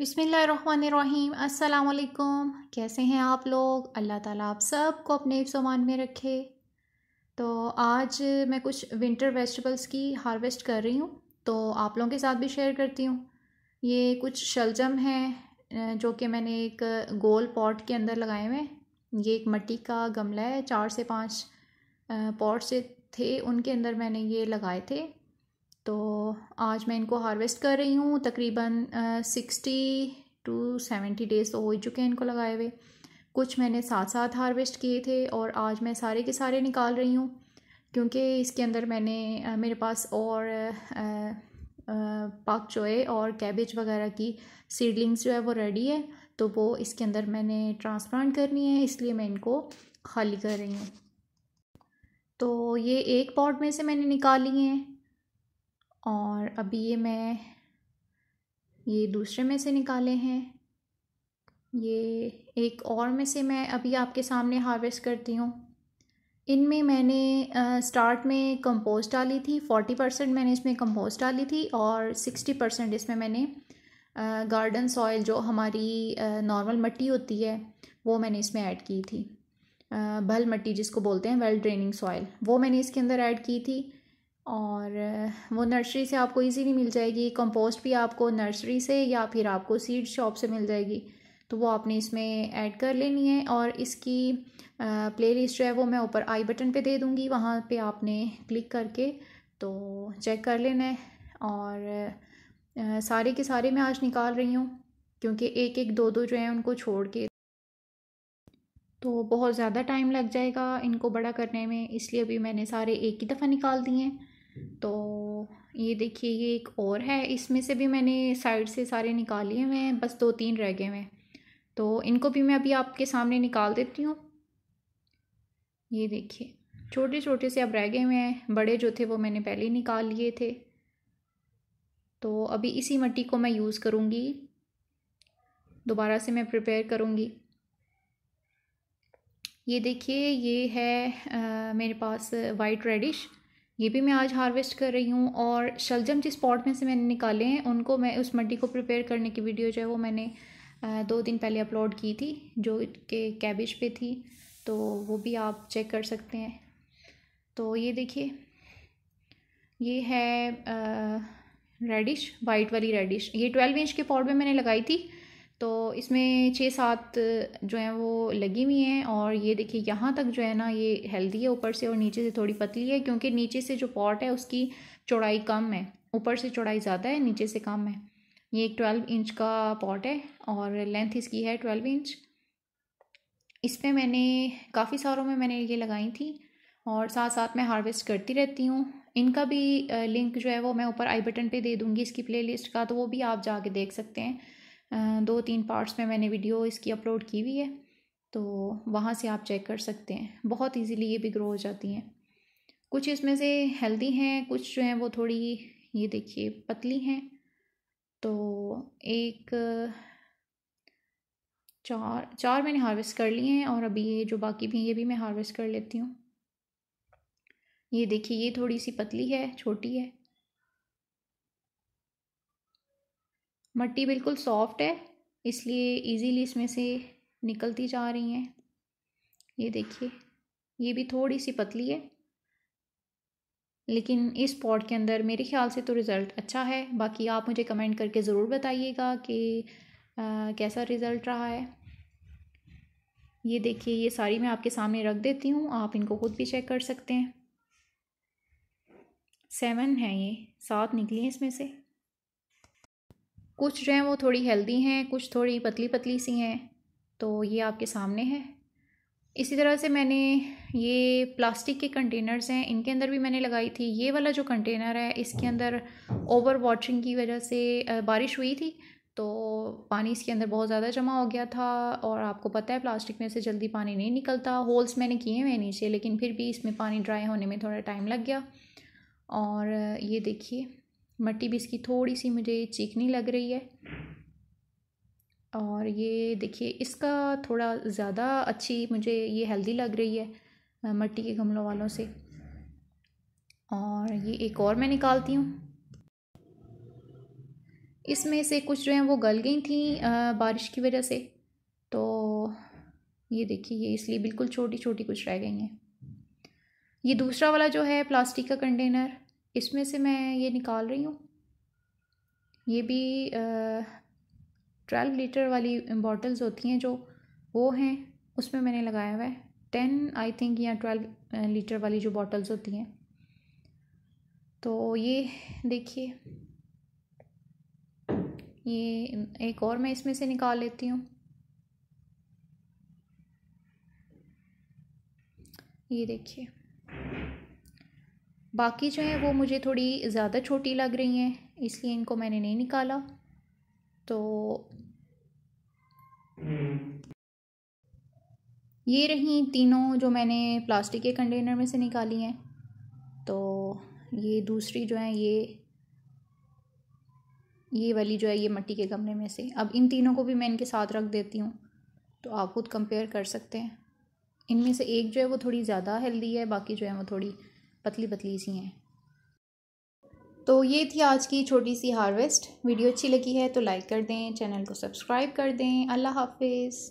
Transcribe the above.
बिसमीम् अल्लाम कैसे हैं आप लोग अल्लाह ताला आप सब को अपने सामान में रखे तो आज मैं कुछ विंटर वेजिटेबल्स की हार्वेस्ट कर रही हूँ तो आप लोगों के साथ भी शेयर करती हूँ ये कुछ शलजम हैं जो कि मैंने एक गोल पॉट के अंदर लगाए हुए हैं ये एक मट्टी का गमला है चार से पाँच पॉट से थे उनके अंदर मैंने ये लगाए थे तो आज मैं इनको हार्वेस्ट कर रही हूँ तकरीबन सिक्सटी टू सेवेंटी डेज़ तो हो ही चुके हैं इनको लगाए हुए कुछ मैंने साथ साथ हार्वेस्ट किए थे और आज मैं सारे के सारे निकाल रही हूँ क्योंकि इसके अंदर मैंने आ, मेरे पास और पाक चोए और कैबेज वगैरह की सीडलिंग्स जो है वो रेडी है तो वो इसके अंदर मैंने ट्रांसप्लांट करनी है इसलिए मैं इनको खाली कर रही हूँ तो ये एक पॉट में से मैंने निकाली हैं और अभी ये मैं ये दूसरे में से निकाले हैं ये एक और में से मैं अभी आपके सामने हार्वेस्ट करती हूँ इनमें मैंने स्टार्ट में कंपोस्ट डाली थी फोर्टी परसेंट मैंने इसमें कंपोस्ट डाली थी और सिक्सटी परसेंट इसमें मैंने गार्डन सॉइल जो हमारी नॉर्मल मट्टी होती है वो मैंने इसमें ऐड की थी भल मट्टी जिसको बोलते हैं वेल ड्रेनिंग सॉइल वो मैंने इसके अंदर ऐड की थी और वो नर्सरी से आपको इजीली मिल जाएगी कंपोस्ट भी आपको नर्सरी से या फिर आपको सीड शॉप से मिल जाएगी तो वो आपने इसमें ऐड कर लेनी है और इसकी प्लेलिस्ट जो है वो मैं ऊपर आई बटन पे दे दूँगी वहाँ पे आपने क्लिक करके तो चेक कर लेना है और सारे के सारे मैं आज निकाल रही हूँ क्योंकि एक एक दो दो जो है उनको छोड़ के तो बहुत ज़्यादा टाइम लग जाएगा इनको बड़ा करने में इसलिए अभी मैंने सारे एक ही दफ़ा निकाल दिए हैं तो ये देखिए ये एक और है इसमें से भी मैंने साइड से सारे निकाल लिए हुए हैं बस दो तीन रह गए हुए हैं तो इनको भी मैं अभी आपके सामने निकाल देती हूँ ये देखिए छोटे छोटे से अब रह गए हुए हैं बड़े जो थे वो मैंने पहले ही निकाल लिए थे तो अभी इसी मिट्टी को मैं यूज़ करूँगी दोबारा से मैं प्रिपेयर करूँगी ये देखिए ये है आ, मेरे पास वाइट रेडिश ये भी मैं आज हार्वेस्ट कर रही हूँ और शलजम जिस पॉट में से मैंने निकाले हैं उनको मैं उस मट्टी को प्रिपेयर करने की वीडियो जो है वो मैंने दो दिन पहले अपलोड की थी जो के कैबिज पे थी तो वो भी आप चेक कर सकते हैं तो ये देखिए ये है रेडिश वाइट वाली रेडिश ये ट्वेल्व इंच के पॉट में मैंने लगाई थी तो इसमें छः सात जो हैं वो लगी हुई हैं और ये देखिए यहाँ तक जो है ना ये हेल्दी है ऊपर से और नीचे से थोड़ी पतली है क्योंकि नीचे से जो पॉट है उसकी चौड़ाई कम है ऊपर से चौड़ाई ज़्यादा है नीचे से कम है ये एक ट्वेल्व इंच का पॉट है और लेंथ इसकी है ट्वेल्व इंच इस पर मैंने काफ़ी सारों में मैंने ये लगाई थी और साथ साथ मैं हार्वेस्ट करती रहती हूँ इनका भी लिंक जो है वो मैं ऊपर आई बटन पे दे दूँगी इसकी प्लेलिस्ट का तो वो भी आप जाके देख सकते हैं दो तीन पार्ट्स में मैंने वीडियो इसकी अपलोड की हुई है तो वहाँ से आप चेक कर सकते हैं बहुत इजीली ये भी ग्रो हो जाती हैं कुछ इसमें से हेल्दी हैं कुछ जो हैं वो थोड़ी ये देखिए पतली हैं तो एक चार चार मैंने हार्वेस्ट कर लिए हैं और अभी ये जो बाकी भी ये भी मैं हार्वेस्ट कर लेती हूँ ये देखिए ये थोड़ी सी पतली है छोटी है मट्टी बिल्कुल सॉफ्ट है इसलिए इजीली इसमें से निकलती जा रही हैं ये देखिए ये भी थोड़ी सी पतली है लेकिन इस पॉट के अंदर मेरे ख्याल से तो रिज़ल्ट अच्छा है बाकी आप मुझे कमेंट करके ज़रूर बताइएगा कि कैसा रिज़ल्ट रहा है ये देखिए ये सारी मैं आपके सामने रख देती हूँ आप इनको खुद भी चेक कर सकते हैं सेवन है ये सात निकली हैं इसमें से कुछ जो हैं वो थोड़ी हेल्दी हैं कुछ थोड़ी पतली पतली सी हैं तो ये आपके सामने है इसी तरह से मैंने ये प्लास्टिक के कंटेनर्स हैं इनके अंदर भी मैंने लगाई थी ये वाला जो कंटेनर है इसके अंदर ओवर वाटरिंग की वजह से बारिश हुई थी तो पानी इसके अंदर बहुत ज़्यादा जमा हो गया था और आपको पता है प्लास्टिक में से जल्दी पानी नहीं निकलता होल्स मैंने किए हुए नीचे लेकिन फिर भी इसमें पानी ड्राई होने में थोड़ा टाइम लग गया और ये देखिए मट्टी भी इसकी थोड़ी सी मुझे चीकनी लग रही है और ये देखिए इसका थोड़ा ज़्यादा अच्छी मुझे ये हेल्दी लग रही है मट्टी के गमलों वालों से और ये एक और मैं निकालती हूँ इसमें से कुछ जो हैं वो गल गई थी बारिश की वजह से तो ये देखिए ये इसलिए बिल्कुल छोटी छोटी कुछ रह गई हैं ये दूसरा वाला जो है प्लास्टिक का कंटेनर इसमें से मैं ये निकाल रही हूँ ये भी ट्वेल्व लीटर वाली बॉटल्स होती हैं जो वो हैं उसमें मैंने लगाया हुआ है टेन आई थिंक या ट्वेल्व लीटर वाली जो बॉटल्स होती हैं तो ये देखिए ये एक और मैं इसमें से निकाल लेती हूँ ये देखिए बाकी जो हैं वो मुझे थोड़ी ज़्यादा छोटी लग रही हैं इसलिए इनको मैंने नहीं निकाला तो ये रही तीनों जो मैंने प्लास्टिक के कंटेनर में से निकाली हैं तो ये दूसरी जो है ये ये वाली जो है ये मट्टी के गमले में से अब इन तीनों को भी मैं इनके साथ रख देती हूँ तो आप खुद कंपेयर कर सकते हैं इनमें से एक जो है वो थोड़ी ज़्यादा हेल्दी है बाकी जो है वो थोड़ी पतली पतली सी हैं तो ये थी आज की छोटी सी हार्वेस्ट वीडियो अच्छी लगी है तो लाइक कर दें चैनल को सब्सक्राइब कर दें अल्लाह हाफिज़